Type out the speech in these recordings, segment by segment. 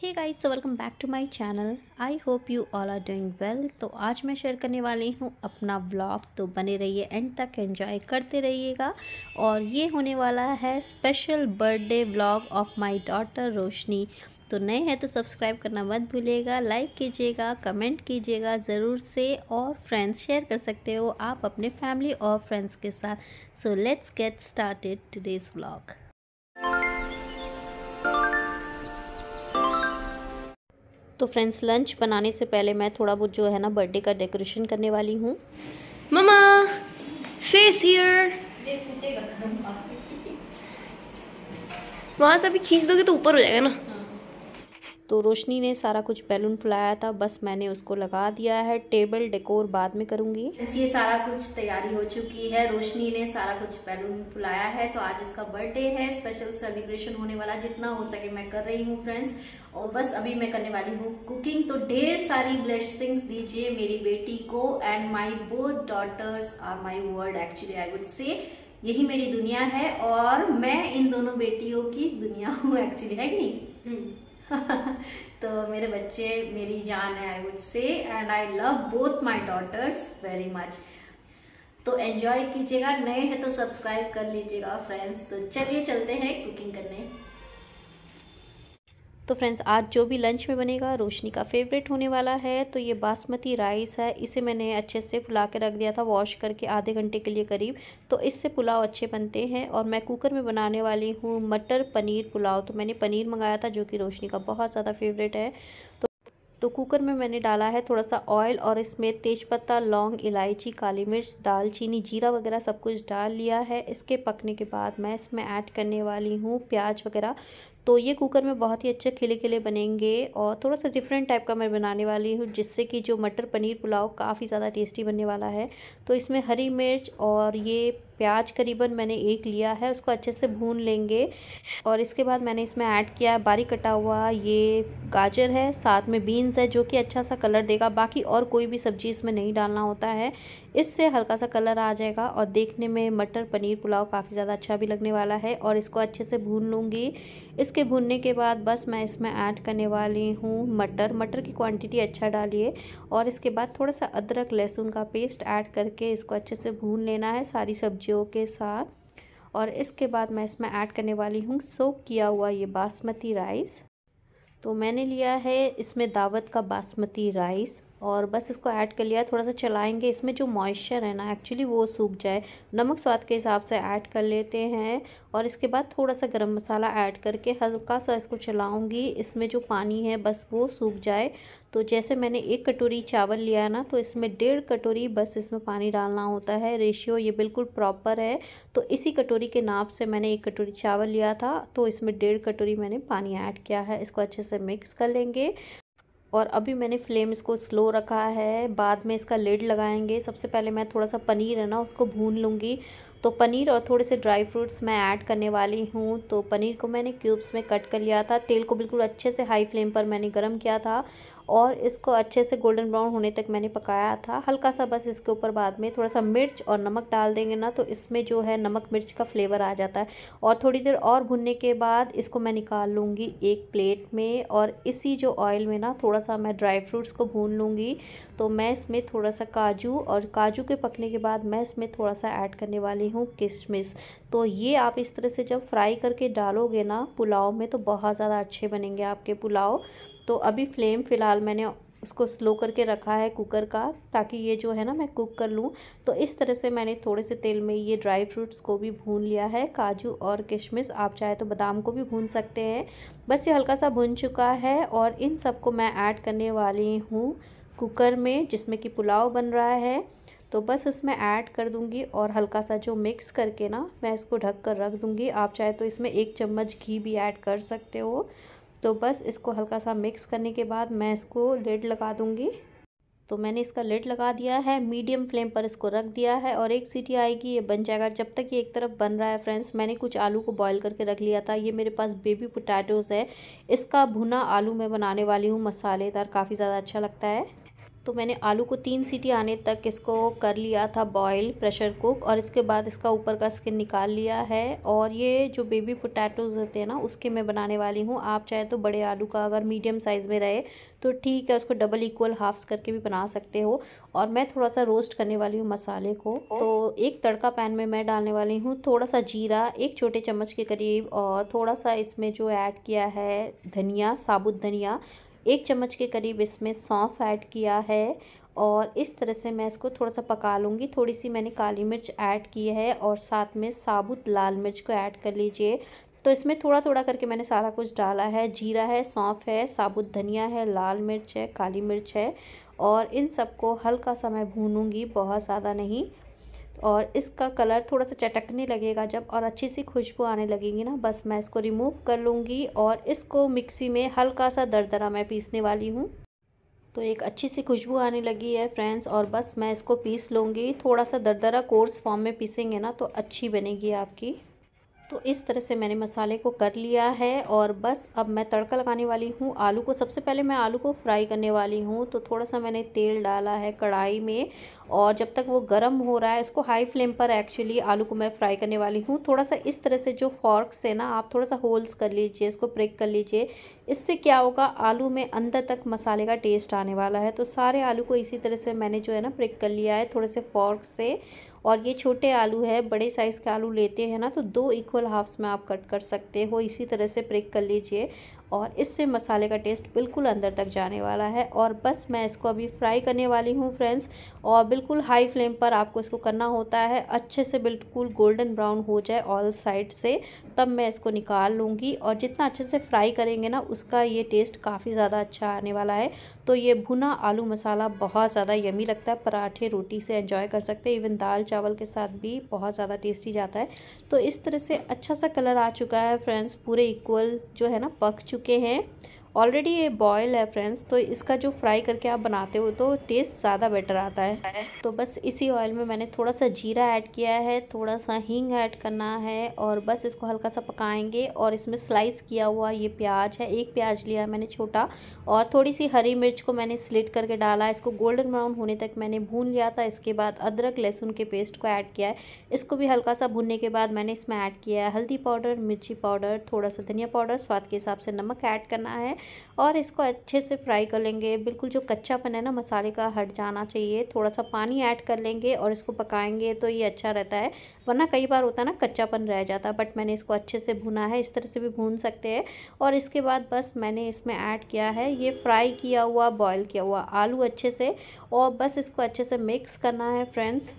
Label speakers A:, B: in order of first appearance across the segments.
A: Hey guys welcome back to my channel I hope you all are doing well तो आज मैं share करने वाली हूँ अपना व्लॉग तो बने रहिए एंड तक एंजॉय करते रहिएगा और ये होने वाला है special birthday vlog of my daughter Roshni तो नए हैं तो सब्सक्राइब करना मत भूलिएगा लाइक कीजिएगा कमेंट कीजिएगा ज़रूर से और फ्रेंड्स शेयर कर सकते हो आप अपने फैमिली और फ्रेंड्स के साथ so let's get started today's blog तो फ्रेंड्स लंच बनाने से पहले मैं थोड़ा बहुत जो है ना बर्थडे का डेकोरेशन करने वाली हूँ ममा फेस हियर वहां से अभी खींच दोगे तो ऊपर हो जाएगा ना तो रोशनी ने सारा कुछ बैलून फुलाया था बस मैंने उसको लगा दिया है टेबल डेकोर बाद में करूंगी ये सारा कुछ तैयारी हो चुकी है रोशनी ने सारा कुछ बैलून फुलाया है तो आज इसका बर्थडे है स्पेशल सेलिब्रेशन होने वाला जितना हो सके मैं कर रही हूँ फ्रेंड्स और बस अभी मैं करने वाली हूँ कुकिंग तो ढेर सारी ब्लेसिंग्स दीजिए मेरी बेटी को and my both daughters are my world actually I would say यही मेरी दुनिया है और मैं इन दोनों बेटियों की दुनिया हूँ एक्चुअली है कि नहीं हम्म। तो मेरे बच्चे मेरी जान है I would say and I love both my daughters very much तो एंजॉय कीजिएगा नए हैं तो सब्सक्राइब कर लीजिएगा फ्रेंड्स तो चलिए चलते हैं कुकिंग करने तो फ्रेंड्स आज जो भी लंच में बनेगा रोशनी का फेवरेट होने वाला है तो ये बासमती राइस है इसे मैंने अच्छे से फुला के रख दिया था वॉश करके आधे घंटे के लिए करीब तो इससे पुलाव अच्छे बनते हैं और मैं कुकर में बनाने वाली हूँ मटर पनीर पुलाव तो मैंने पनीर मंगाया था जो कि रोशनी का बहुत ज़्यादा फेवरेट है तो तो कुकर में मैंने डाला है थोड़ा सा ऑयल और इसमें तेज़पत्ता लौंग इलायची काली मिर्च दालचीनी जीरा वगैरह सब कुछ डाल लिया है इसके पकने के बाद मैं इसमें ऐड करने वाली हूँ प्याज वगैरह तो ये कुकर में बहुत ही अच्छे खिले खिले बनेंगे और थोड़ा सा डिफरेंट टाइप का मैं बनाने वाली हूँ जिससे कि जो मटर पनीर पुलाव काफ़ी ज़्यादा टेस्टी बनने वाला है तो इसमें हरी मिर्च और ये प्याज करीबन मैंने एक लिया है उसको अच्छे से भून लेंगे और इसके बाद मैंने इसमें ऐड किया है बारीक कटा हुआ ये गाजर है साथ में बीन्स है जो कि अच्छा सा कलर देगा बाकी और कोई भी सब्ज़ी इसमें नहीं डालना होता है इससे हल्का सा कलर आ जाएगा और देखने में मटर पनीर पुलाव काफ़ी ज़्यादा अच्छा भी लगने वाला है और इसको अच्छे से भून लूँगी इसके भूनने के बाद बस मैं इसमें ऐड करने वाली हूँ मटर मटर की क्वांटिटी अच्छा डालिए और इसके बाद थोड़ा सा अदरक लहसुन का पेस्ट ऐड करके इसको अच्छे से भून लेना है सारी सब्जियों के साथ और इसके बाद मैं इसमें ऐड करने वाली हूँ सोक किया हुआ ये बासमती राइस तो मैंने लिया है इसमें दावत का बासमती राइस और बस इसको ऐड कर लिया थोड़ा सा चलाएंगे इसमें जो मॉइस्चर है ना एक्चुअली वो सूख जाए नमक स्वाद के हिसाब से ऐड कर लेते हैं और इसके बाद थोड़ा सा गरम मसाला ऐड करके हल्का सा इसको चलाऊंगी इसमें जो पानी है बस वो सूख जाए तो जैसे मैंने एक कटोरी चावल लिया है ना तो इसमें डेढ़ कटोरी बस इसमें पानी डालना होता है रेशियो ये बिल्कुल प्रॉपर है तो इसी कटोरी के नाप से मैंने एक कटोरी चावल लिया था तो इसमें डेढ़ कटोरी मैंने पानी ऐड किया है इसको अच्छे से मिक्स कर लेंगे और अभी मैंने फ्लेम इसको स्लो रखा है बाद में इसका लेड लगाएंगे सबसे पहले मैं थोड़ा सा पनीर है ना उसको भून लूँगी तो पनीर और थोड़े से ड्राई फ्रूट्स मैं ऐड करने वाली हूँ तो पनीर को मैंने क्यूब्स में कट कर लिया था तेल को बिल्कुल अच्छे से हाई फ्लेम पर मैंने गर्म किया था और इसको अच्छे से गोल्डन ब्राउन होने तक मैंने पकाया था हल्का सा बस इसके ऊपर बाद में थोड़ा सा मिर्च और नमक डाल देंगे ना तो इसमें जो है नमक मिर्च का फ्लेवर आ जाता है और थोड़ी देर और भुनने के बाद इसको मैं निकाल लूँगी एक प्लेट में और इसी जो ऑयल में ना थोड़ा सा मैं ड्राई फ्रूट्स को भून लूँगी तो मैं इसमें थोड़ा सा काजू और काजू के पकने के बाद मैं इसमें थोड़ा सा ऐड करने वाली हूँ किशमिश तो ये आप इस तरह से जब फ्राई करके डालोगे ना पुलाव में तो बहुत ज़्यादा अच्छे बनेंगे आपके पुलाव तो अभी फ्लेम फ़िलहाल मैंने उसको स्लो करके रखा है कुकर का ताकि ये जो है ना मैं कुक कर लूँ तो इस तरह से मैंने थोड़े से तेल में ये ड्राई फ्रूट्स को भी भून लिया है काजू और किशमिश आप चाहे तो बादाम को भी भून सकते हैं बस ये हल्का सा भुन चुका है और इन सब को मैं ऐड करने वाली हूँ कुकर में जिसमें कि पुलाव बन रहा है तो बस उसमें ऐड कर दूंगी और हल्का सा जो मिक्स करके ना मैं इसको ढक कर रख दूंगी आप चाहे तो इसमें एक चम्मच घी भी ऐड कर सकते हो तो बस इसको हल्का सा मिक्स करने के बाद मैं इसको लेड लगा दूँगी तो मैंने इसका लेड लगा दिया है मीडियम फ्लेम पर इसको रख दिया है और एक सीटी आएगी ये बन जाएगा जब तक ये एक तरफ बन रहा है फ्रेंड्स मैंने कुछ आलू को बॉईल करके रख लिया था ये मेरे पास बेबी पोटैटोज़ है इसका भुना आलू मैं बनाने वाली हूँ मसालेदार काफ़ी ज़्यादा अच्छा लगता है तो मैंने आलू को तीन सीटी आने तक इसको कर लिया था बॉईल प्रेशर कुक और इसके बाद इसका ऊपर का स्किन निकाल लिया है और ये जो बेबी पोटैटोज़ होते हैं ना उसके मैं बनाने वाली हूँ आप चाहे तो बड़े आलू का अगर मीडियम साइज़ में रहे तो ठीक है उसको डबल इक्वल हाफ्स करके भी बना सकते हो और मैं थोड़ा सा रोस्ट करने वाली हूँ मसाले को तो एक तड़का पैन में मैं डालने वाली हूँ थोड़ा सा जीरा एक छोटे चम्मच के करीब और थोड़ा सा इसमें जो ऐड किया है धनिया साबुत धनिया एक चम्मच के करीब इसमें सौंफ ऐड किया है और इस तरह से मैं इसको थोड़ा सा पका लूँगी थोड़ी सी मैंने काली मिर्च ऐड की है और साथ में साबुत लाल मिर्च को ऐड कर लीजिए तो इसमें थोड़ा थोड़ा करके मैंने सारा कुछ डाला है जीरा है सौंफ है साबुत धनिया है लाल मिर्च है काली मिर्च है और इन सबको हल्का सा मैं भूनूंगी बहुत ज़्यादा नहीं और इसका कलर थोड़ा सा चटकने लगेगा जब और अच्छी सी खुशबू आने लगेगी ना बस मैं इसको रिमूव कर लूँगी और इसको मिक्सी में हल्का सा दरदरा मैं पीसने वाली हूँ तो एक अच्छी सी खुशबू आने लगी है फ्रेंड्स और बस मैं इसको पीस लूँगी थोड़ा सा दरदरा कोर्स फॉर्म में पीसेंगे ना तो अच्छी बनेगी आपकी तो इस तरह से मैंने मसाले को कर लिया है और बस अब मैं तड़का लगाने वाली हूँ आलू को सबसे पहले मैं आलू को फ्राई करने वाली हूँ तो थोड़ा सा मैंने तेल डाला है कढ़ाई में और जब तक वो गर्म हो रहा है इसको हाई फ्लेम पर एक्चुअली आलू को मैं फ्राई करने वाली हूँ थोड़ा सा इस तरह से जो फॉर्क है ना आप थोड़ा सा होल्स कर लीजिए इसको प्रेक कर लीजिए इससे क्या होगा आलू में अंदर तक मसाले का टेस्ट आने वाला है तो सारे आलू को इसी तरह से मैंने जो है ना प्रेक कर लिया है थोड़े से फॉर्क से और ये छोटे आलू है बड़े साइज़ के आलू लेते हैं ना तो दो इक्वल हाफ्स में आप कट कर सकते हो इसी तरह से प्रेक कर लीजिए और इससे मसाले का टेस्ट बिल्कुल अंदर तक जाने वाला है और बस मैं इसको अभी फ्राई करने वाली हूँ फ्रेंड्स और बिल्कुल हाई फ्लेम पर आपको इसको करना होता है अच्छे से बिल्कुल गोल्डन ब्राउन हो जाए ऑल साइड से तब मैं इसको निकाल लूँगी और जितना अच्छे से फ्राई करेंगे ना उसका ये टेस्ट काफ़ी ज़्यादा अच्छा आने वाला है तो ये भुना आलू मसाला बहुत ज़्यादा यमी लगता है पराठे रोटी से इंजॉय कर सकते हैं इवन दाल चावल के साथ भी बहुत ज़्यादा टेस्टी जाता है तो इस तरह से अच्छा सा कलर आ चुका है फ्रेंड्स पूरे इक्वल जो है ना पक चुका चुके हैं ऑलरेडी ये बॉयल है फ्रेंड्स तो इसका जो फ्राई करके आप बनाते हो तो टेस्ट ज़्यादा बेटर आता है तो बस इसी ऑयल में मैंने थोड़ा सा जीरा ऐड किया है थोड़ा सा हींग ऐड करना है और बस इसको हल्का सा पकाएंगे और इसमें स्लाइस किया हुआ ये प्याज है एक प्याज लिया है मैंने छोटा और थोड़ी सी हरी मिर्च को मैंने स्लिट करके डाला इसको गोल्डन ब्राउन होने तक मैंने भून लिया था इसके बाद अदरक लहसुन के पेस्ट को ऐड किया है इसको भी हल्का सा भूनने के बाद मैंने इसमें ऐड किया है हल्दी पाउडर मिर्ची पाउडर थोड़ा सा धनिया पाउडर स्वाद के हिसाब से नमक ऐड करना है और इसको अच्छे से फ्राई कर लेंगे बिल्कुल जो कच्चापन है ना मसाले का हट जाना चाहिए थोड़ा सा पानी ऐड कर लेंगे और इसको पकाएंगे तो ये अच्छा रहता है वरना कई बार होता है ना कच्चापन रह जाता है बट मैंने इसको अच्छे से भुना है इस तरह से भी भून सकते हैं और इसके बाद बस मैंने इसमें ऐड किया है ये फ्राई किया हुआ बॉयल किया हुआ आलू अच्छे से और बस इसको अच्छे से मिक्स करना है फ्रेंड्स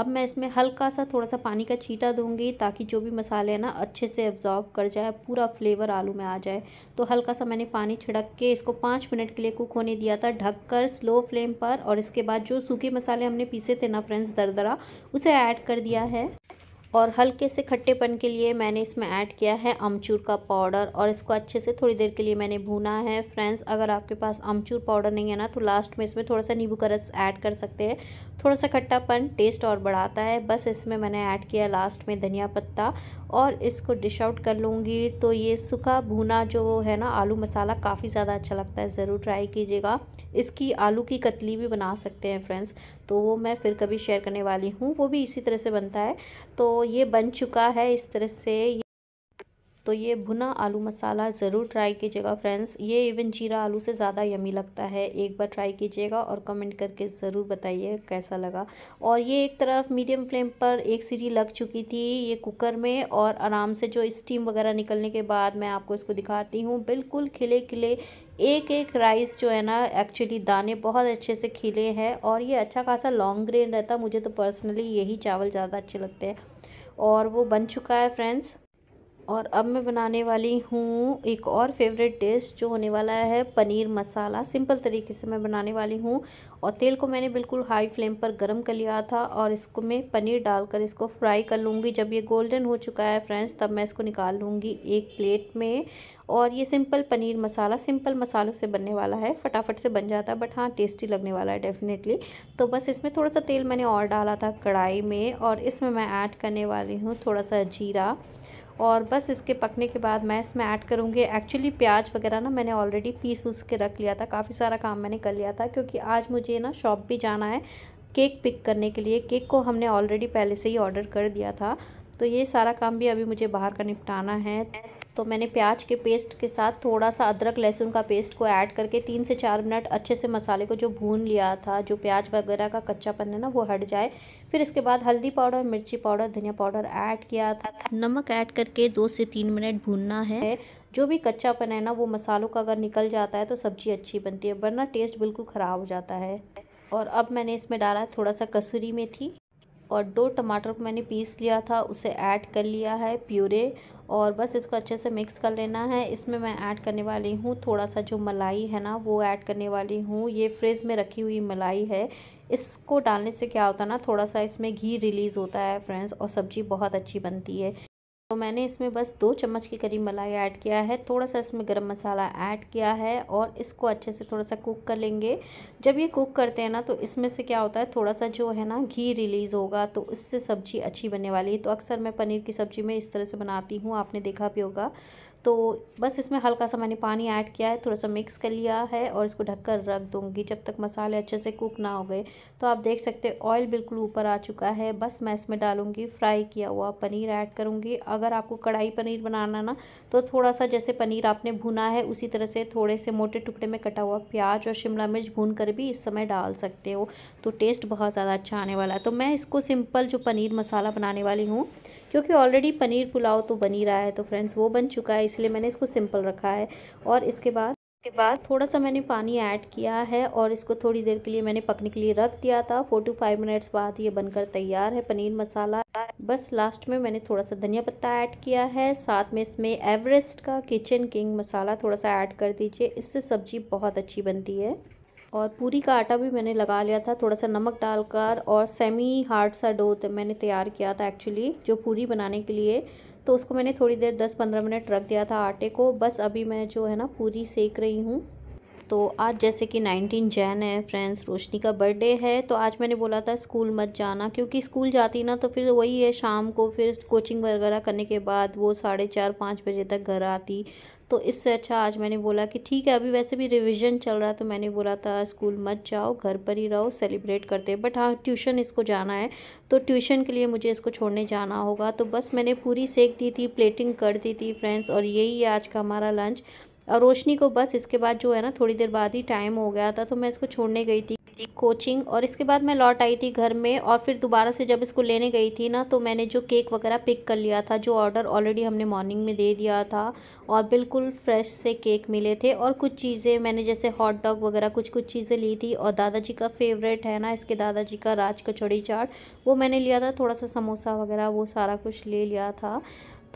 A: अब मैं इसमें हल्का सा थोड़ा सा पानी का छीटा दूंगी ताकि जो भी मसाले हैं ना अच्छे से एब्जॉर्ब कर जाए पूरा फ्लेवर आलू में आ जाए तो हल्का सा मैंने पानी छिड़क के इसको पाँच मिनट के लिए कुक होने दिया था ढककर स्लो फ्लेम पर और इसके बाद जो सूखे मसाले हमने पीसे थे ना फ्रेंड्स दरदरा उसे ऐड कर दिया है और हल्के से खट्टेपन के लिए मैंने इसमें ऐड किया है अमचूर का पाउडर और इसको अच्छे से थोड़ी देर के लिए मैंने भूना है फ्रेंड्स अगर आपके पास अमचूर पाउडर नहीं है ना तो लास्ट में इसमें थोड़ा सा नींबू का रस ऐड कर सकते हैं थोड़ा सा खट्टापन टेस्ट और बढ़ाता है बस इसमें मैंने ऐड किया लास्ट में धनिया पत्ता और इसको डिश आउट कर लूँगी तो ये सूखा भुना जो है ना आलू मसाला काफ़ी ज़्यादा अच्छा लगता है ज़रूर ट्राई कीजिएगा इसकी आलू की कतली भी बना सकते हैं फ्रेंड्स तो वो मैं फिर कभी शेयर करने वाली हूँ वो भी इसी तरह से बनता है तो ये बन चुका है इस तरह से तो ये भुना आलू मसाला ज़रूर ट्राई कीजिएगा फ्रेंड्स ये इवन जीरा आलू से ज़्यादा यमी लगता है एक बार ट्राई कीजिएगा और कमेंट करके ज़रूर बताइए कैसा लगा और ये एक तरफ मीडियम फ्लेम पर एक सीढ़ी लग चुकी थी ये कुकर में और आराम से जो स्टीम वगैरह निकलने के बाद मैं आपको इसको दिखाती हूँ बिल्कुल खिले खिले एक एक राइस जो है ना एक्चुअली दाने बहुत अच्छे से खिले हैं और ये अच्छा खासा लॉन्ग ग्रेन रहता मुझे तो पर्सनली यही चावल ज़्यादा अच्छे लगते हैं और वो बन चुका है फ्रेंड्स और अब मैं बनाने वाली हूँ एक और फेवरेट डिश जो होने वाला है पनीर मसाला सिंपल तरीके से मैं बनाने वाली हूँ और तेल को मैंने बिल्कुल हाई फ्लेम पर गर्म कर लिया था और इसको मैं पनीर डालकर इसको फ्राई कर लूँगी जब ये गोल्डन हो चुका है फ्रेंड्स तब मैं इसको निकाल लूँगी एक प्लेट में और ये सिंपल पनीर मसाला सिंपल मसालों से बनने वाला है फटाफट से बन जाता है बट हाँ टेस्टी लगने वाला है डेफिनेटली तो बस इसमें थोड़ा सा तेल मैंने और डाला था कढ़ाई में और इसमें मैं ऐड करने वाली हूँ थोड़ा सा जीरा और बस इसके पकने के बाद मैं इसमें ऐड करूँगी एक्चुअली प्याज वगैरह ना मैंने ऑलरेडी पीस उस के रख लिया था काफ़ी सारा काम मैंने कर लिया था क्योंकि आज मुझे ना शॉप भी जाना है केक पिक करने के लिए केक को हमने ऑलरेडी पहले से ही ऑर्डर कर दिया था तो ये सारा काम भी अभी मुझे बाहर का निपटाना है तो मैंने प्याज के पेस्ट के साथ थोड़ा सा अदरक लहसुन का पेस्ट को ऐड करके तीन से चार मिनट अच्छे से मसाले को जो भून लिया था जो प्याज वगैरह का कच्चापन है ना वो हट जाए फिर इसके बाद हल्दी पाउडर मिर्ची पाउडर धनिया पाउडर ऐड किया था नमक ऐड करके दो से तीन मिनट भूनना है जो भी कच्चापन है ना वो मसालों का अगर निकल जाता है तो सब्ज़ी अच्छी बनती है वरना टेस्ट बिल्कुल ख़राब हो जाता है और अब मैंने इसमें डाला है थोड़ा सा कसूरी मेथी और दो टमाटर को मैंने पीस लिया था उसे ऐड कर लिया है प्यूरे और बस इसको अच्छे से मिक्स कर लेना है इसमें मैं ऐड करने वाली हूँ थोड़ा सा जो मलाई है ना वो ऐड करने वाली हूँ ये फ्रिज में रखी हुई मलाई है इसको डालने से क्या होता है ना थोड़ा सा इसमें घी रिलीज़ होता है फ्रेंड्स और सब्ज़ी बहुत अच्छी बनती है तो मैंने इसमें बस दो चम्मच के करीब मलाई ऐड किया है थोड़ा सा इसमें गरम मसाला ऐड किया है और इसको अच्छे से थोड़ा सा कुक कर लेंगे जब ये कुक करते हैं ना तो इसमें से क्या होता है थोड़ा सा जो है ना घी रिलीज़ होगा तो इससे सब्ज़ी अच्छी बनने वाली है तो अक्सर मैं पनीर की सब्ज़ी में इस तरह से बनाती हूँ आपने देखा भी होगा तो बस इसमें हल्का सा मैंने पानी ऐड किया है थोड़ा सा मिक्स कर लिया है और इसको ढक कर रख दूँगी जब तक मसाले अच्छे से कुक ना हो गए तो आप देख सकते हैं ऑयल बिल्कुल ऊपर आ चुका है बस मैं इसमें डालूँगी फ्राई किया हुआ पनीर ऐड करूँगी अगर आपको कढ़ाई पनीर बनाना ना तो थोड़ा सा जैसे पनीर आपने भुना है उसी तरह से थोड़े से मोटे टुकड़े में कटा हुआ प्याज और शिमला मिर्च भून कर भी इस समय डाल सकते हो तो टेस्ट बहुत ज़्यादा अच्छा आने वाला है तो मैं इसको सिंपल जो पनीर मसाला बनाने वाली हूँ क्योंकि ऑलरेडी पनीर पुलाव तो बन ही रहा है तो फ्रेंड्स वो बन चुका है इसलिए मैंने इसको सिंपल रखा है और इसके बाद के बाद थोड़ा सा मैंने पानी ऐड किया है और इसको थोड़ी देर के लिए मैंने पकने के लिए रख दिया था फोर टू फाइव मिनट्स बाद ये बनकर तैयार है पनीर मसाला बस लास्ट में मैंने थोड़ा सा धनिया पत्ता ऐड किया है साथ में इसमें एवरेस्ट का किचन किंग मसाला थोड़ा सा ऐड कर दीजिए इससे सब्जी बहुत अच्छी बनती है और पूरी का आटा भी मैंने लगा लिया था थोड़ा सा नमक डालकर और सेमी हार्ड सा डो मैंने तैयार किया था एक्चुअली जो पूरी बनाने के लिए तो उसको मैंने थोड़ी देर 10-15 मिनट रख दिया था आटे को बस अभी मैं जो है ना पूरी सेक रही हूँ तो आज जैसे कि 19 जैन है फ्रेंड्स रोशनी का बर्थडे है तो आज मैंने बोला था स्कूल मत जाना क्योंकि स्कूल जाती ना तो फिर वही है शाम को फिर कोचिंग वगैरह करने के बाद वो साढ़े चार पाँच बजे तक घर आती तो इससे अच्छा आज मैंने बोला कि ठीक है अभी वैसे भी रिविज़न चल रहा है तो मैंने बोला था स्कूल मत जाओ घर पर ही रहो सेलिब्रेट करते हैं बट हाँ ट्यूशन इसको जाना है तो ट्यूशन के लिए मुझे इसको छोड़ने जाना होगा तो बस मैंने पूरी सेक दी थी प्लेटिंग कर दी थी फ्रेंड्स और यही है आज का हमारा लंच और रोशनी को बस इसके बाद जो है ना थोड़ी देर बाद ही टाइम हो गया था तो मैं इसको छोड़ने गई थी थी कोचिंग और इसके बाद मैं लौट आई थी घर में और फिर दोबारा से जब इसको लेने गई थी ना तो मैंने जो केक वगैरह पिक कर लिया था जो ऑर्डर ऑलरेडी हमने मॉर्निंग में दे दिया था और बिल्कुल फ्रेश से केक मिले थे और कुछ चीज़ें मैंने जैसे हॉट डॉग वगैरह कुछ कुछ चीज़ें ली थी और दादाजी का फेवरेट है ना इसके दादाजी का राज कचौड़ी चाट वो मैंने लिया था थोड़ा सा समोसा वगैरह वो सारा कुछ ले लिया था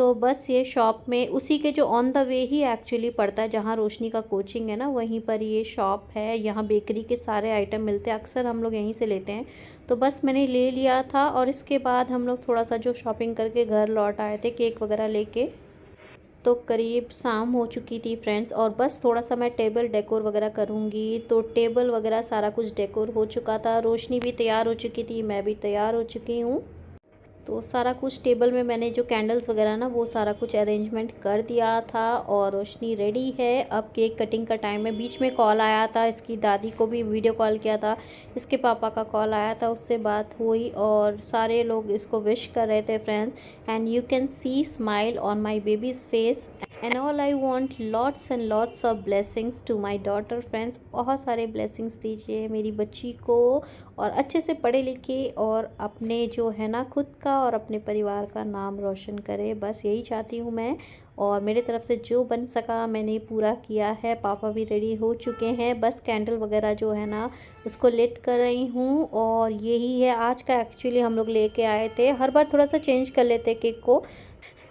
A: तो बस ये शॉप में उसी के जो ऑन द वे ही एक्चुअली पड़ता है जहाँ रोशनी का कोचिंग है ना वहीं पर ये शॉप है यहाँ बेकरी के सारे आइटम मिलते हैं अक्सर हम लोग यहीं से लेते हैं तो बस मैंने ले लिया था और इसके बाद हम लोग थोड़ा सा जो शॉपिंग करके घर लौट आए थे केक वगैरह ले के, तो करीब शाम हो चुकी थी फ्रेंड्स और बस थोड़ा सा मैं टेबल डेकोर वगैरह करूँगी तो टेबल वगैरह सारा कुछ डेकोर हो चुका था रोशनी भी तैयार हो चुकी थी मैं भी तैयार हो चुकी हूँ तो सारा कुछ टेबल में मैंने जो कैंडल्स वगैरह ना वो सारा कुछ अरेंजमेंट कर दिया था और रोशनी रेडी है अब केक कटिंग का टाइम है बीच में कॉल आया था इसकी दादी को भी वीडियो कॉल किया था इसके पापा का कॉल आया था उससे बात हुई और सारे लोग इसको विश कर रहे थे friends and you can see smile on my baby's face and all I want lots and lots of blessings to my daughter friends बहुत सारे ब्लेसिंग्स दीजिए मेरी बच्ची को और अच्छे से पढ़े लिखे और अपने जो है ना खुद का और अपने परिवार का नाम रोशन करे बस यही चाहती हूँ मैं और मेरे तरफ से जो बन सका मैंने पूरा किया है पापा भी रेडी हो चुके हैं बस कैंडल वगैरह जो है ना उसको लेट कर रही हूँ और यही है आज का एक्चुअली हम लोग लेके आए थे हर बार थोड़ा सा चेंज कर लेते केक को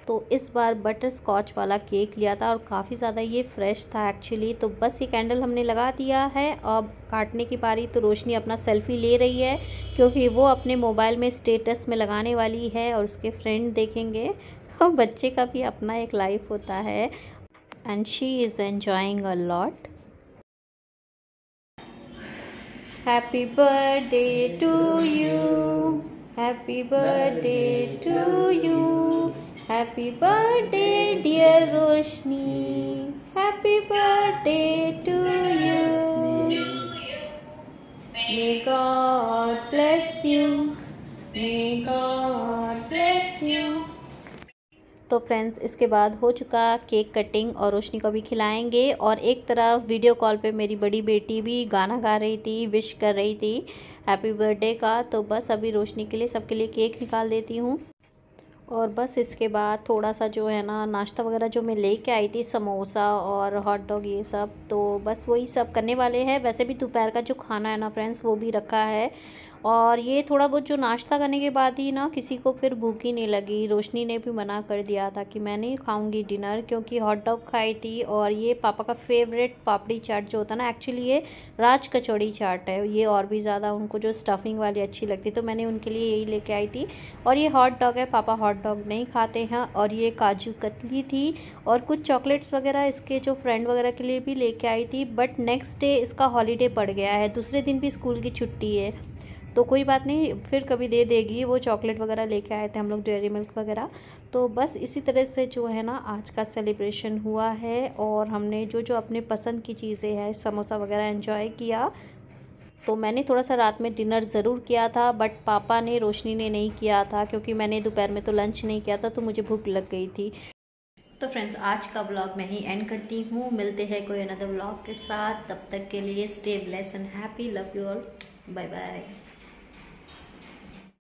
A: तो इस बार बटर स्कॉच वाला केक लिया था और काफ़ी ज़्यादा ये फ्रेश था एक्चुअली तो बस ये कैंडल हमने लगा दिया है अब काटने की बारी तो रोशनी अपना सेल्फ़ी ले रही है क्योंकि वो अपने मोबाइल में स्टेटस में लगाने वाली है और उसके फ्रेंड देखेंगे तो बच्चे का भी अपना एक लाइफ होता है and she is enjoying a lot happy birthday to you happy birthday to you happy birthday dear Roshni happy birthday to you may God bless you may God bless you तो फ्रेंड्स इसके बाद हो चुका cake cutting और रोशनी को भी खिलाएंगे और एक तरफ वीडियो कॉल पे मेरी बड़ी बेटी भी गाना गा रही थी विश कर रही थी हैप्पी बर्थडे का तो बस अभी रोशनी के लिए सबके लिए केक निकाल देती हूँ और बस इसके बाद थोड़ा सा जो है ना नाश्ता वगैरह जो मैं लेके आई थी समोसा और हॉट डॉग ये सब तो बस वही सब करने वाले हैं वैसे भी दोपहर का जो खाना है ना फ्रेंड्स वो भी रखा है और ये थोड़ा बहुत जो नाश्ता करने के बाद ही ना किसी को फिर भूख ही नहीं लगी रोशनी ने भी मना कर दिया था कि मैं नहीं खाऊंगी डिनर क्योंकि हॉट डॉग खाई थी और ये पापा का फेवरेट पापड़ी चाट जो होता ना एक्चुअली ये राज कचौड़ी चाट है ये और भी ज़्यादा उनको जो स्टफिंग वाली अच्छी लगती तो मैंने उनके लिए यही लेके आई थी और ये हॉट डॉग है पापा हॉट डॉग नहीं खाते हैं और ये काजू कतली थी और कुछ चॉकलेट्स वगैरह इसके जो फ्रेंड वगैरह के लिए भी लेके आई थी बट नेक्स्ट डे इसका हॉलीडे पड़ गया है दूसरे दिन भी स्कूल की छुट्टी है तो कोई बात नहीं फिर कभी दे देगी वो चॉकलेट वगैरह लेके आए थे हम लोग डेयरी मिल्क वगैरह तो बस इसी तरह से जो है ना आज का सेलिब्रेशन हुआ है और हमने जो जो अपने पसंद की चीज़ें हैं समोसा वगैरह इन्जॉय किया तो मैंने थोड़ा सा रात में डिनर ज़रूर किया था बट पापा ने रोशनी ने नहीं किया था क्योंकि मैंने दोपहर में तो लंच नहीं किया था तो मुझे भूख लग गई थी तो फ्रेंड्स आज का ब्लॉग मैं ही एंड करती हूँ मिलते हैं कोई अनदर ब्लॉग के साथ तब तक के लिए stay bless and happy love you all bye bye